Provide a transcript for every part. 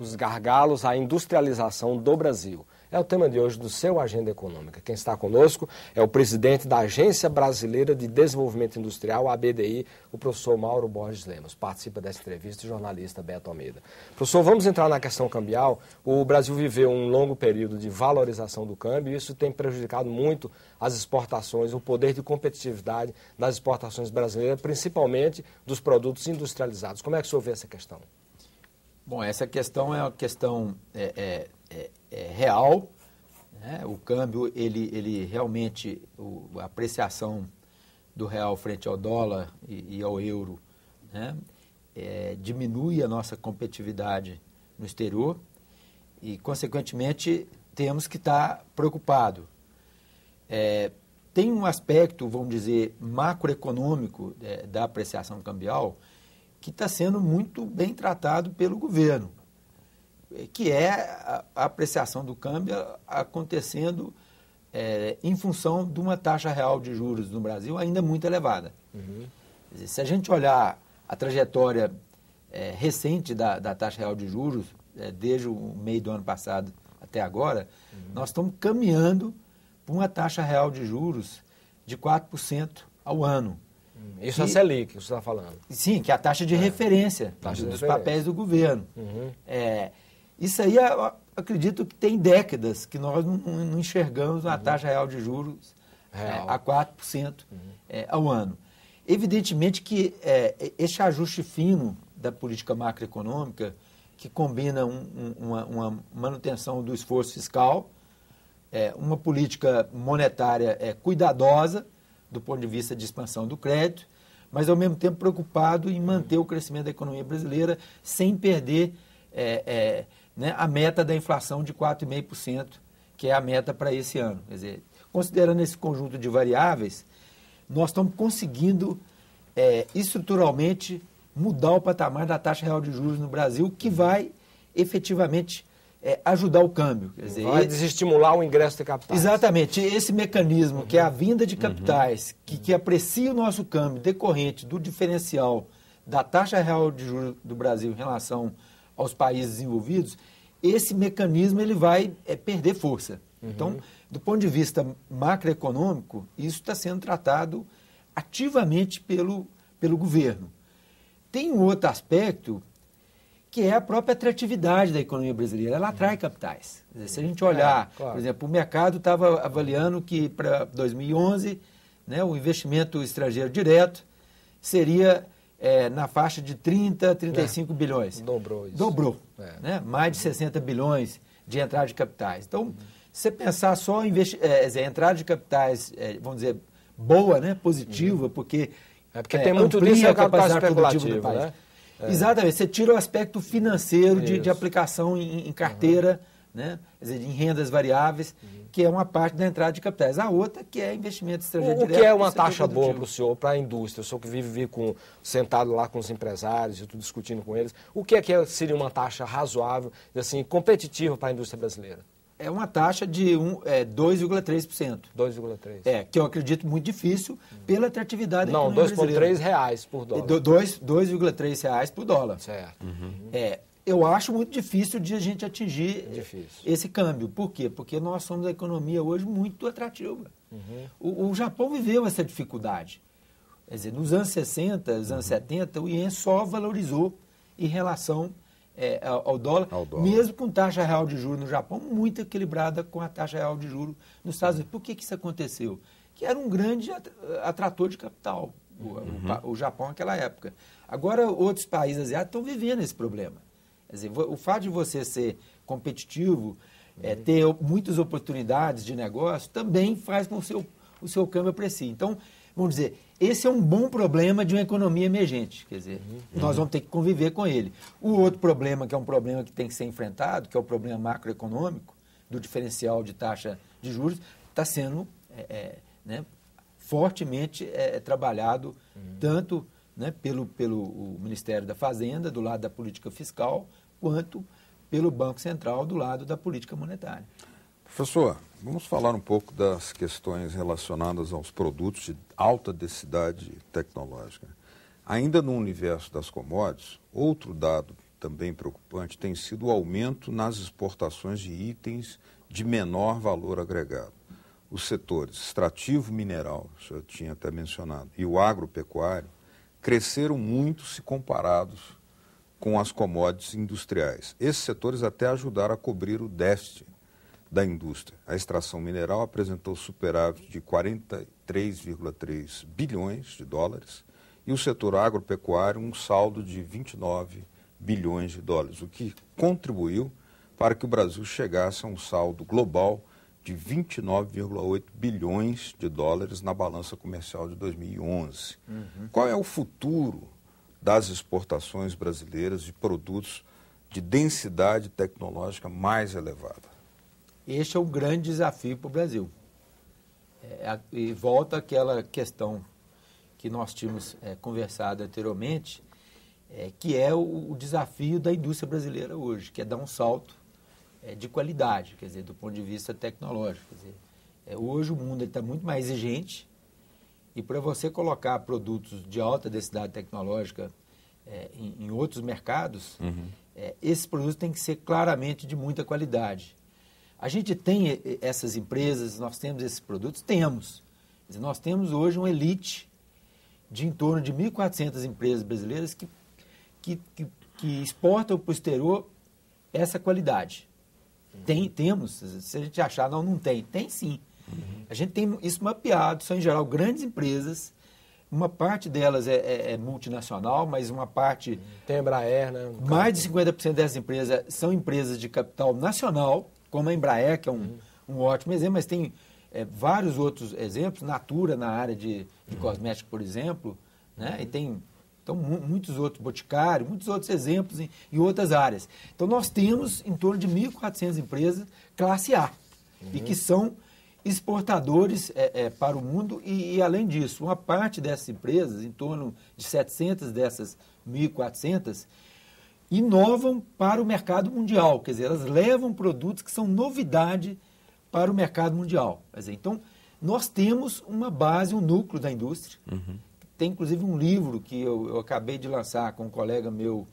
os gargalos à industrialização do Brasil. É o tema de hoje do seu Agenda Econômica. Quem está conosco é o presidente da Agência Brasileira de Desenvolvimento Industrial, ABDI, o professor Mauro Borges Lemos. Participa dessa entrevista o jornalista Beto Almeida. Professor, vamos entrar na questão cambial. O Brasil viveu um longo período de valorização do câmbio e isso tem prejudicado muito as exportações, o poder de competitividade das exportações brasileiras, principalmente dos produtos industrializados. Como é que o senhor vê essa questão? Bom, essa questão é uma questão é, é, é, é, real. Né? O câmbio, ele, ele realmente, o, a apreciação do real frente ao dólar e, e ao euro né? É, diminui a nossa competitividade no exterior e, consequentemente, temos que estar preocupado. É, tem um aspecto, vamos dizer, macroeconômico da apreciação cambial, que está sendo muito bem tratado pelo governo, eh, que é a apreciação do câmbio acontecendo é, em função de uma taxa real de juros no Brasil ainda muito elevada. Uhum. Dizer, se a gente olhar a trajetória é, recente da, da, taxa real de juros, é, desde o meio do ano passado até agora, uhum. nós estamos caminhando para uma taxa real de juros de 4% ao ano. Isso é a Selic, que você está falando. Sim, que é a taxa de é. referência taxa dos de referência. papéis do governo. Uhum. É, isso aí, eu acredito que tem décadas que nós não, não enxergamos uma uhum. taxa real de juros real. É, a 4% uhum. é, ao ano. Evidentemente que é, este ajuste fino da política macroeconômica, que combina um, uma, uma, manutenção do esforço fiscal, é, uma política monetária é, cuidadosa, do ponto de vista de expansão do crédito, mas ao mesmo tempo preocupado em manter o crescimento da economia brasileira sem perder é, é, né, a meta da inflação de 4,5%, que é a meta para esse ano. Quer dizer, considerando esse conjunto de variáveis, nós estamos conseguindo é, estruturalmente mudar o patamar da taxa real de juros no Brasil, que vai efetivamente é, ajudar o câmbio. Quer dizer, Vai desestimular o ingresso de capitais. Exatamente. Esse mecanismo, uhum. que é a uhum. vinda de capitais, uhum. que, que aprecia o nosso câmbio decorrente do diferencial da taxa real de juros do Brasil em relação aos países desenvolvidos, esse mecanismo ele vai é, perder força. Uhum. Então, do ponto de vista macroeconômico, isso está sendo tratado ativamente pelo, pelo governo. Tem um outro aspecto que é a própria atratividade da economia brasileira. Ela atrai uhum. capitais. Se a uhum. gente olhar, é, claro. por exemplo, o mercado estava avaliando que para 2011 né, o investimento estrangeiro direto seria é, na faixa de 30, 35 é, bilhões. Dobrou isso. Dobrou. É. Né? Mais de 60 uhum. bilhões de entrada de capitais. Então, uhum. se você pensar só em é, entrada de capitais, é, vamos dizer, boa, né, positiva, uhum. porque. É porque é, tem muito disso é o capital especulativo do país. Né? É. Exatamente, você tira o aspecto financeiro de, de, aplicação em, em carteira, uhum. né? Quer dizer, em rendas variáveis, uhum. que é uma parte da entrada de capitais. A outra que é investimento estrangeiro o, direto. O que é uma é taxa boa para o senhor, para a indústria? O senhor que vive com, sentado lá com os empresários e tudo discutindo com eles, o que é que é, seria uma taxa razoável, assim, competitiva para a indústria brasileira? é uma taxa de um, é, 2,3%. 2,3%. É, que eu acredito muito difícil pela atratividade Não, 2,3 reais por dólar. 2,3 reais por dólar. Certo. Uhum. É, eu acho muito difícil de a gente atingir é difícil. esse câmbio. Por quê? Porque nós somos a economia hoje muito atrativa. Uhum. O, o, Japão viveu essa dificuldade. Quer dizer, nos anos 60, nos anos 70, o ien só valorizou em relação é, ao, dólar, ao, dólar, mesmo com taxa real de juros no Japão muito equilibrada com a taxa real de juros nos Estados Unidos. Por que, que isso aconteceu? Que era um grande eh, atrator de capital, o, uhum. o, o Japão naquela época. Agora, outros países asiáticos estão vivendo esse problema. Quer dizer, o fato de você ser competitivo, é, ter muitas oportunidades de negócio, também faz com que o seu, o seu câmbio aprecie. Então, vamos dizer, esse é um bom problema de uma economia emergente, quer dizer, uhum. nós vamos ter que conviver com ele. O outro problema, que é um problema que tem que ser enfrentado, que é o problema macroeconômico, do diferencial de taxa de juros, está sendo é, é, né, fortemente é, trabalhado uhum. tanto né, pelo, pelo Ministério da Fazenda, do lado da política fiscal, quanto pelo Banco Central, do lado da política monetária. Professor, vamos falar um pouco das questões relacionadas aos produtos de alta densidade tecnológica. Ainda no universo das commodities, outro dado também preocupante tem sido o aumento nas exportações de itens de menor valor agregado. Os setores extrativo mineral, o senhor tinha até mencionado, e o agropecuário cresceram muito se comparados com as commodities industriais. Esses setores até ajudaram a cobrir o déficit da indústria. A extração mineral apresentou superávit de 43,3 bilhões de dólares e o setor agropecuário um saldo de 29 bilhões de dólares, o que contribuiu para que o Brasil chegasse a um saldo global de 29,8 bilhões de dólares na balança comercial de 2011. Uhum. Qual é o futuro das exportações brasileiras de produtos de densidade tecnológica mais elevada? Este é um grande desafio para o Brasil. É, e volta àquela questão que nós tínhamos é, conversado anteriormente, é, que é o, o, desafio da indústria brasileira hoje, que é dar um salto é, de qualidade, quer dizer, do ponto de vista tecnológico. Dizer, é, hoje o mundo está muito mais exigente e para você colocar produtos de alta densidade tecnológica é, em, em, outros mercados, uhum. esses produtos têm que ser claramente de muita qualidade. A gente tem essas empresas, nós temos esses produtos? Temos. Nós temos hoje uma elite de em torno de 1.400 empresas brasileiras que, que, que, que exportam para o exterior essa qualidade. Uhum. Tem, temos, se a gente achar, não, não tem. Tem sim. Uhum. A gente tem isso mapeado, são em geral grandes empresas, uma parte delas é, é, é multinacional, mas uma parte... Tem Embraer, né? Mais de 50% dessas empresas são empresas de capital nacional, como a Embraer, que é um, um ótimo exemplo, mas tem é, vários outros exemplos, Natura na área de, de uhum. cosmético, por exemplo, né? Uhum. e tem então, muitos outros, Boticário, muitos outros exemplos em, em, outras áreas. Então, nós temos em torno de 1.400 empresas classe A, uhum. e que são exportadores é, é, para o mundo e, e, além disso, uma parte dessas empresas, em torno de 700 dessas 1.400, inovam para o mercado mundial, quer dizer, elas levam produtos que são novidade para o mercado mundial. Quer dizer, então, nós temos uma base, um núcleo da indústria. Uhum. Tem inclusive um livro que eu, eu, acabei de lançar com um colega meu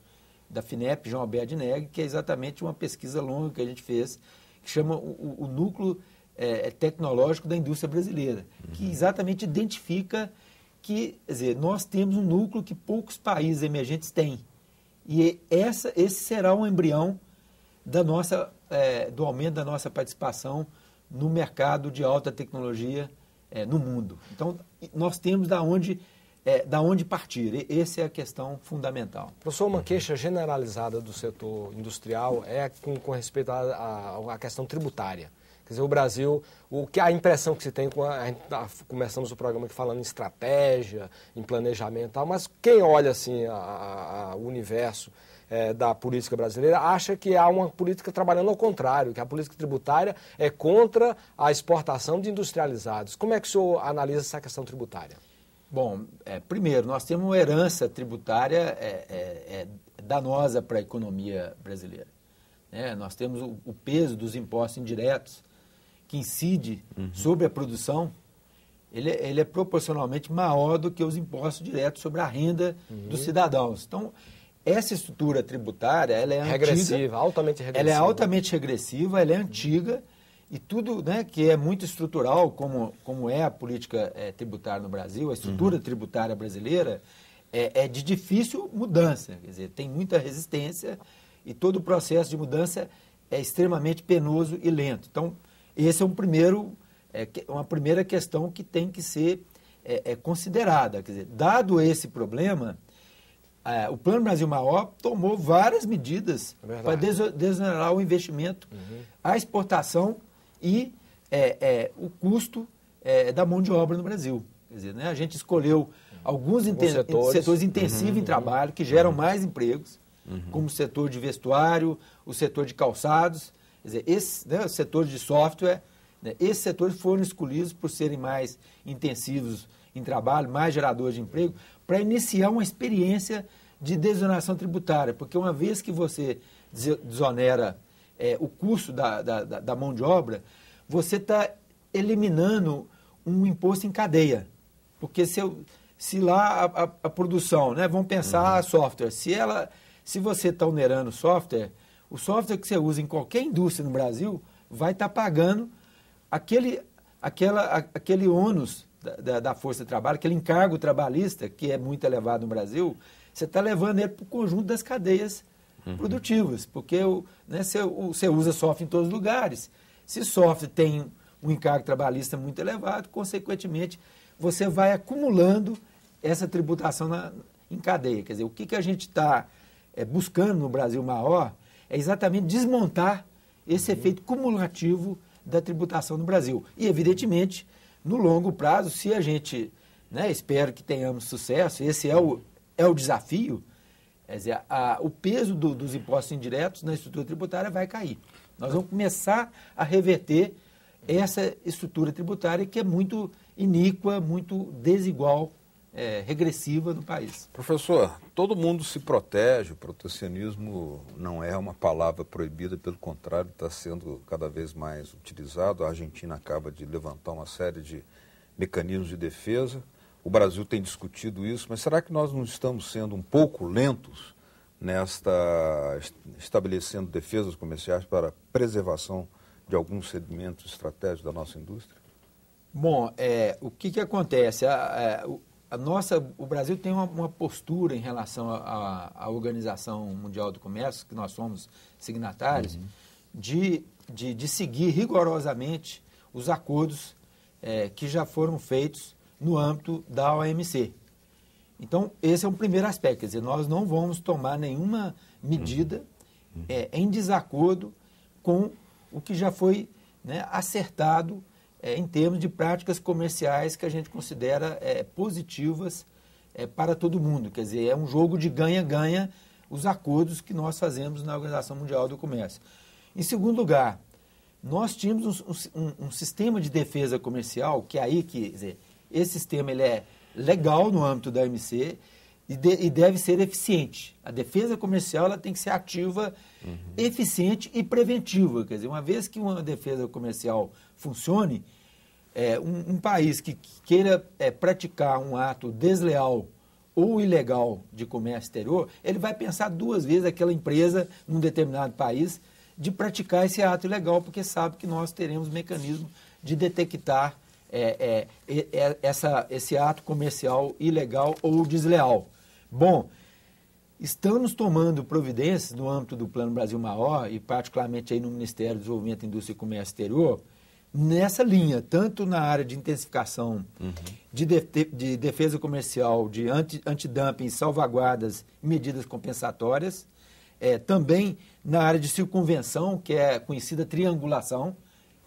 da FINEP, João Alberto Neg, que é exatamente uma pesquisa longa que a gente fez, que chama o, o Núcleo é, é, Tecnológico da Indústria Brasileira, uhum. que exatamente identifica que, quer dizer, nós temos um núcleo que poucos países emergentes têm. E é essa, esse será o um embrião da nossa, é, do aumento da nossa participação no mercado de alta tecnologia é, no mundo. Então, nós temos da onde, é, da onde partir. E, essa é a questão fundamental. Professor, uma queixa generalizada do setor industrial é com, com respeito à questão tributária. Quer dizer, o Brasil, o que a impressão que se tem com a, a tá começamos o programa falando em estratégia, em planejamento, tal, mas quem olha assim a, o universo é, da política brasileira acha que há uma política trabalhando ao contrário, que a política tributária é contra a exportação de industrializados. Como é que o senhor analisa essa questão tributária? Bom, é, primeiro, nós temos uma herança tributária é, é, é danosa para a economia brasileira. Né? nós temos o, o peso dos impostos indiretos que incide uhum. sobre a produção, ele, é, ele, é proporcionalmente maior do que os impostos diretos sobre a renda uhum. dos cidadãos. Então, essa estrutura tributária, ela é regressiva, antiga, altamente regressiva. Ela é altamente regressiva, ela é antiga e tudo, né, que é muito estrutural, como, como é a política é, tributária no Brasil, a estrutura uhum. tributária brasileira é, é de difícil mudança, quer dizer, tem muita resistência e todo o processo de mudança é extremamente penoso e lento. Então, esse é um primeiro, é, uma primeira questão que tem que ser é, é considerada. Quer dizer, dado esse problema, é, o Plano Brasil Maior tomou várias medidas é para desonerar o investimento, uhum. a exportação e é, é, o custo da mão de obra no Brasil. Quer dizer, né, a gente escolheu alguns, setores. setores, intensivos uhum. em trabalho que geram uhum. mais empregos, uhum. como o setor de vestuário, o setor de calçados, Quer dizer, esse, né, setor de software, né, esses setores foram escolhidos por serem mais intensivos em trabalho, mais geradores de emprego, para iniciar uma experiência de desoneração tributária, porque uma vez que você desonera é, o custo da, da, da mão de obra, você está eliminando um imposto em cadeia. Porque se, eu, se lá a, a, a, produção, né, vamos pensar uhum. software, se ela, se você está onerando software, o software que você usa em qualquer indústria no Brasil vai estar tá pagando aquele, aquela, aquele ônus da, da, da, força de trabalho, aquele encargo trabalhista que é muito elevado no Brasil, você está levando ele para o conjunto das cadeias uhum. produtivas, porque né, você, usa software em todos os lugares. Se software tem um encargo trabalhista muito elevado, consequentemente, você vai acumulando essa tributação na, em cadeia. Quer dizer, o que, que a gente está é, eh, buscando no Brasil maior é exatamente desmontar esse uhum. efeito cumulativo da tributação no Brasil. E, evidentemente, no longo prazo, se a gente, né, espero que tenhamos sucesso, esse é o, é o desafio, quer dizer, a, o peso do, dos impostos indiretos na estrutura tributária vai cair. Nós vamos começar a reverter essa estrutura tributária que é muito iníqua, muito desigual é, regressiva no país. Professor, todo mundo se protege, o protecionismo não é uma palavra proibida, pelo contrário, está sendo cada vez mais utilizado. A Argentina acaba de levantar uma série de mecanismos de defesa. O Brasil tem discutido isso, mas será que nós não estamos sendo um pouco lentos nesta estabelecendo defesas comerciais para preservação de alguns segmentos estratégicos da nossa indústria? Bom, é, o que, que acontece? A, a, a nossa, o Brasil tem uma, uma postura em relação à Organização Mundial do Comércio, que nós somos signatários, uhum. de, de, de, seguir rigorosamente os acordos é, que já foram feitos no âmbito da OMC. Então, esse é um primeiro aspecto, quer dizer, nós não vamos tomar nenhuma medida uhum. uhum. é, em desacordo com o que já foi né, acertado é, em termos de práticas comerciais que a gente considera é, positivas é, para todo mundo. Quer dizer, é um jogo de ganha-ganha os acordos que nós fazemos na Organização Mundial do Comércio. Em segundo lugar, nós tínhamos um, um, um sistema de defesa comercial que é aí que dizer, esse sistema ele é legal no âmbito da OMC e, de, e, deve ser eficiente. A defesa comercial ela tem que ser ativa, uhum. eficiente e preventiva. Quer dizer, uma vez que uma defesa comercial funcione, é, um, um, país que queira é, praticar um ato desleal ou ilegal de comércio exterior, ele vai pensar duas vezes aquela empresa num determinado país de praticar esse ato ilegal, porque sabe que nós teremos mecanismo de detectar é, é, é essa, esse ato comercial ilegal ou desleal. Bom, estamos tomando providências no âmbito do Plano Brasil Maior e particularmente aí no Ministério do Desenvolvimento, Indústria e Comércio Exterior, nessa linha, tanto na área de intensificação uhum. de, de, de, defesa comercial, de anti, antidumping, salvaguardas e medidas compensatórias, é, também na área de circunvenção, que é conhecida triangulação,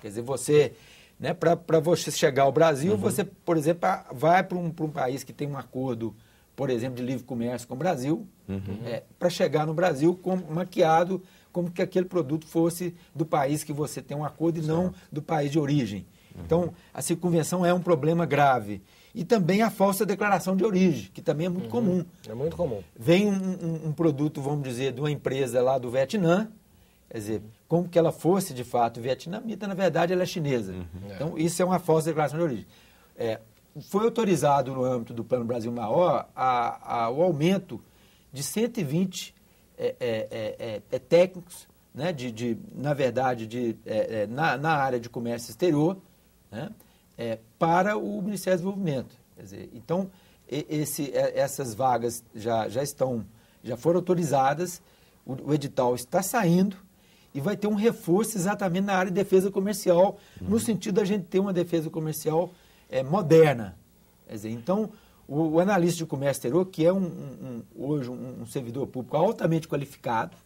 quer dizer, você, né, para você chegar ao Brasil, uhum. você, por exemplo, vai para um, um país que tem um acordo por exemplo, de livre comércio com o Brasil, uhum. é, para chegar no Brasil com, maquiado como que aquele produto fosse do país que você tem um acordo e certo. não do país de origem. Uhum. Então, a circunvenção é um problema grave. E também a falsa declaração de origem, que também é muito uhum. comum. É muito comum. Vem um, um, um, produto, vamos dizer, de uma empresa lá do Vietnã, quer dizer, uhum. como que ela fosse de fato vietnamita, na verdade ela é chinesa. Uhum. Então, isso é uma falsa declaração de origem. É, foi autorizado no âmbito do Plano Brasil Maior a, a, o aumento de 120 é é, é, é, é, técnicos, né, de, de, na verdade, de, é, na, na, área de comércio exterior, né, para o Ministério do Desenvolvimento. Dizer, então, esse, essas vagas já, já estão, já foram autorizadas, o, o edital está saindo, e vai ter um reforço exatamente na área de defesa comercial, uhum. no sentido da gente ter uma defesa comercial é, moderna. Dizer, então, o, o, analista de comércio exterior, que é um, um, um hoje um, um, servidor público altamente qualificado,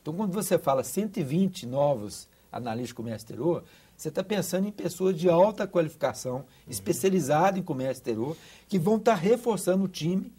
então quando você fala 120 novos analistas de comércio exterior, você está pensando em pessoas de alta qualificação, uhum. especializadas em comércio exterior, que vão estar tá reforçando o time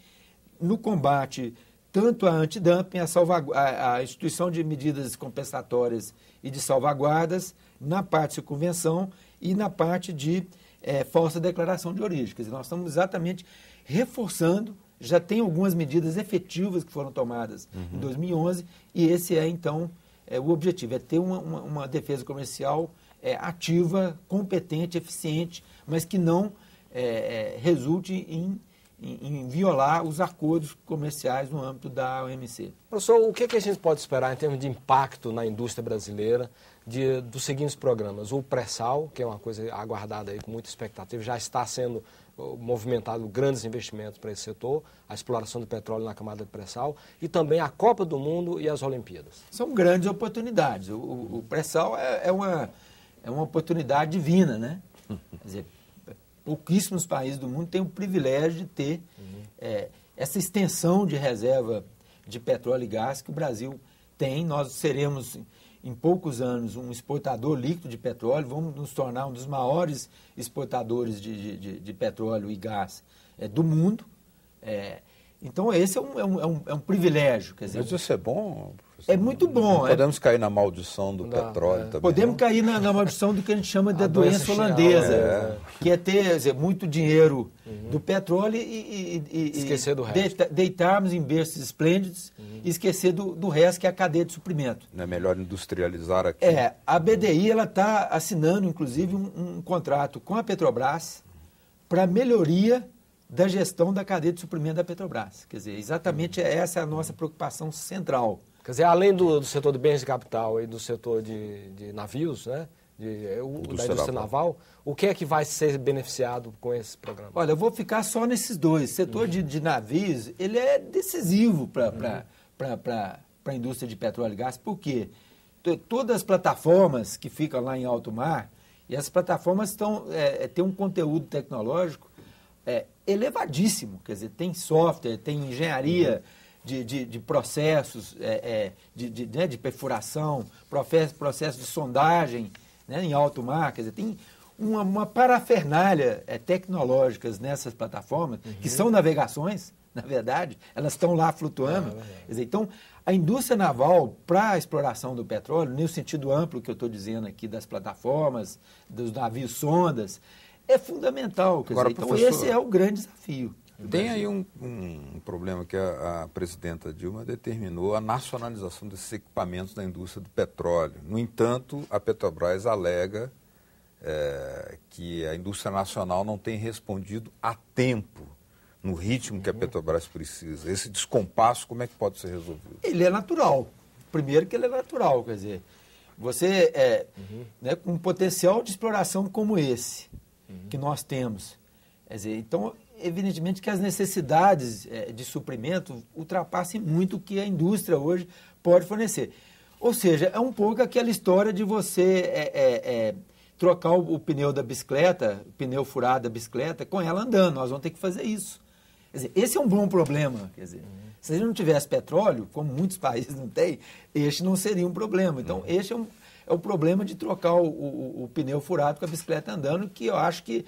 no combate tanto a antidumping, à salvagu... a instituição de medidas compensatórias e de salvaguardas, na parte de circunvenção e na parte de é, falsa declaração de origem. Quer dizer, nós estamos exatamente reforçando, já tem algumas medidas efetivas que foram tomadas uhum. em 2011, e esse é, então, é, o objetivo, é ter uma, uma, uma defesa comercial é, ativa, competente, eficiente, mas que não é, é, resulte em em, violar os acordos comerciais no âmbito da OMC. Professor, o que, é que a gente pode esperar em termos de impacto na indústria brasileira de, dos seguintes programas? O pré-sal, que é uma coisa aguardada aí com muita expectativa, já está sendo movimentado grandes investimentos para esse setor, a exploração do petróleo na camada de pré-sal e também a Copa do Mundo e as Olimpíadas. São grandes oportunidades. O, o pré-sal é, é, uma, é uma oportunidade divina, né? Quer dizer, pouquíssimos países do mundo têm o privilégio de ter uhum. é, essa extensão de reserva de petróleo e gás que o Brasil tem. Nós seremos, em poucos anos, um exportador líquido de petróleo, vamos nos tornar um dos maiores exportadores de, de, de petróleo e gás é, do mundo. É, então, esse é um, é um, é um, é privilégio. Quer dizer, Mas isso é bom é muito bom. Não é. podemos cair na maldição do petróleo é. também. Podemos não? cair na, na, maldição do que a gente chama de a doença, doença holandesa, é. que é ter dizer, muito dinheiro uhum. do petróleo e, e, e esquecer do resto. deitarmos em berços esplêndidos uhum. e esquecer do, do, resto, que é a cadeia de suprimento. Não é melhor industrializar aqui? É, a BDI está assinando, inclusive, um, um contrato com a Petrobras para melhoria da gestão da cadeia de suprimento da Petrobras. Quer dizer, exatamente uhum. essa é a nossa preocupação central. Quer dizer, além do, do setor de bens de capital e do setor de, de navios, né? De, é, o, do da indústria né? naval, o que é que vai ser beneficiado com esse programa? Olha, eu vou ficar só nesses dois. O setor uhum. de, de, navios, ele é decisivo para uhum. a indústria de petróleo e gás, porque todas as plataformas que ficam lá em alto mar, e as plataformas estão, é, é, têm um conteúdo tecnológico é, elevadíssimo, quer dizer, tem software, tem engenharia... Uhum de, de, de processos é, é, de, de, né, de, perfuração, processos de sondagem né, em alto mar. Quer dizer, tem uma, uma parafernália é, tecnológicas nessas plataformas, uhum. que são navegações, na verdade, elas estão lá flutuando. Ah, é quer dizer, então, a indústria naval para a exploração do petróleo, no sentido amplo que eu estou dizendo aqui, das plataformas, dos navios sondas, é fundamental. Agora, dizer, então, esse é o grande desafio. Tem aí um, um, problema que a, a, presidenta Dilma determinou a nacionalização desses equipamentos da indústria do petróleo. No entanto, a Petrobras alega é, que a indústria nacional não tem respondido a tempo no ritmo que a uhum. Petrobras precisa. Esse descompasso, como é que pode ser resolvido? Ele é natural. Primeiro que ele é natural, quer dizer, você é, uhum. né, com um potencial de exploração como esse uhum. que nós temos. Quer dizer, então evidentemente que as necessidades é, de suprimento ultrapassem muito o que a indústria hoje pode fornecer. Ou seja, é um pouco aquela história de você é, é, é, trocar o, o, pneu da bicicleta, o pneu furado da bicicleta, com ela andando. Nós vamos ter que fazer isso. Quer dizer, esse é um bom problema. Quer dizer, uhum. se a gente não tivesse petróleo, como muitos países não têm, este não seria um problema. Então, uhum. este é, um, é o problema de trocar o, o, o pneu furado com a bicicleta andando, que eu acho que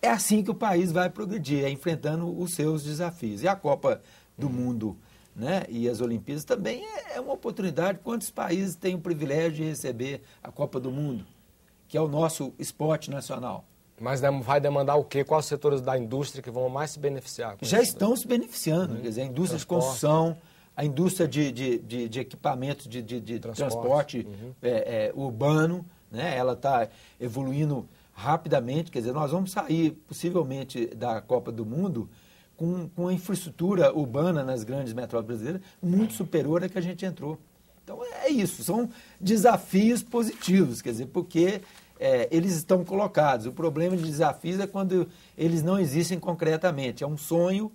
é assim que o país vai progredir, é enfrentando os seus desafios. E a Copa do hum. Mundo né, e as Olimpíadas também é, é, uma oportunidade. Quantos países têm o privilégio de receber a Copa do Mundo, que é o nosso esporte nacional? Mas vai demandar o quê? Quais setores da indústria que vão mais se beneficiar? Já estão se beneficiando. Hum, quer dizer, a indústria transporte. de construção, a indústria de, de, de, de equipamentos de, de, de transporte, transporte uhum. é, é, urbano, né? ela está evoluindo rapidamente, quer dizer, nós vamos sair possivelmente da Copa do Mundo com, com a infraestrutura urbana nas grandes metrópoles brasileiras muito superior à que a gente entrou. Então é, é isso, são desafios positivos, quer dizer, porque é, eles estão colocados. O problema de desafios é quando eles não existem concretamente. É um sonho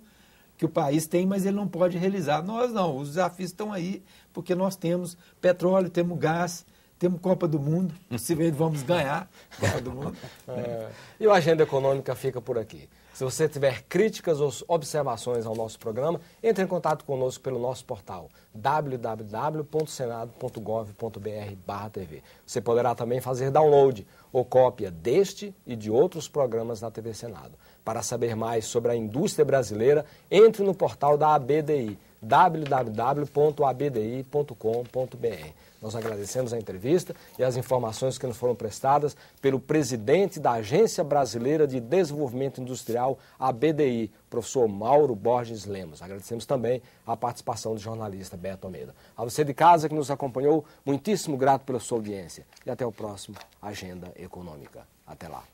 que o país tem, mas ele não pode realizar. Nós não, os desafios estão aí, porque nós temos petróleo, temos gás, temos Copa do Mundo, possivelmente vamos ganhar Copa do Mundo. É. E o Agenda Econômica fica por aqui. Se você tiver críticas ou observações ao nosso programa, entre em contato conosco pelo nosso portal www.senado.gov.br/tv. Você poderá também fazer download ou cópia deste e de outros programas da TV Senado. Para saber mais sobre a indústria brasileira, entre no portal da ABDI www.abdi.com.br. Nós agradecemos a entrevista e as informações que nos foram prestadas pelo presidente da Agência Brasileira de Desenvolvimento Industrial, a BDI, professor Mauro Borges Lemos. Agradecemos também a participação do jornalista Beto Almeida. A você de casa que nos acompanhou, muitíssimo grato pela sua audiência e até o próximo Agenda Econômica. Até lá.